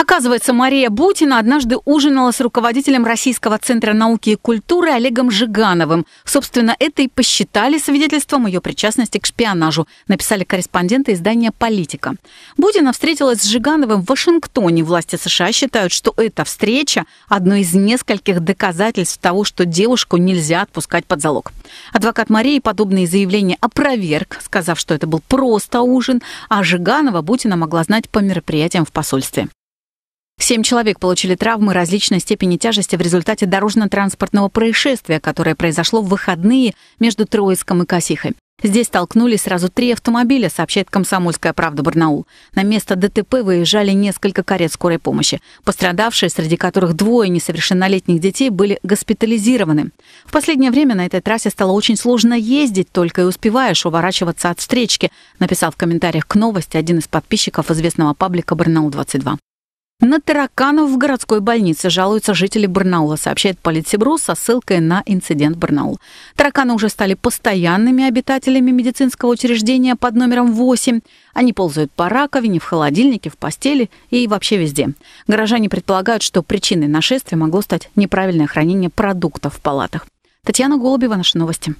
Оказывается, Мария Бутина однажды ужинала с руководителем Российского центра науки и культуры Олегом Жигановым. Собственно, это и посчитали свидетельством ее причастности к шпионажу, написали корреспонденты издания «Политика». Бутина встретилась с Жигановым в Вашингтоне. Власти США считают, что эта встреча – одно из нескольких доказательств того, что девушку нельзя отпускать под залог. Адвокат Марии подобные заявления опроверг, сказав, что это был просто ужин, а Жиганова Бутина могла знать по мероприятиям в посольстве. Семь человек получили травмы различной степени тяжести в результате дорожно-транспортного происшествия, которое произошло в выходные между Троицком и Косихой. Здесь столкнулись сразу три автомобиля, сообщает «Комсомольская правда» Барнаул. На место ДТП выезжали несколько карет скорой помощи. Пострадавшие, среди которых двое несовершеннолетних детей, были госпитализированы. В последнее время на этой трассе стало очень сложно ездить, только и успеваешь уворачиваться от встречки, написал в комментариях к новости один из подписчиков известного паблика «Барнаул-22». На тараканов в городской больнице жалуются жители Барнаула, сообщает Политсибру со ссылкой на инцидент Барнаул. Тараканы уже стали постоянными обитателями медицинского учреждения под номером 8. Они ползают по раковине, в холодильнике, в постели и вообще везде. Горожане предполагают, что причиной нашествия могло стать неправильное хранение продуктов в палатах. Татьяна Голубева, наши новости.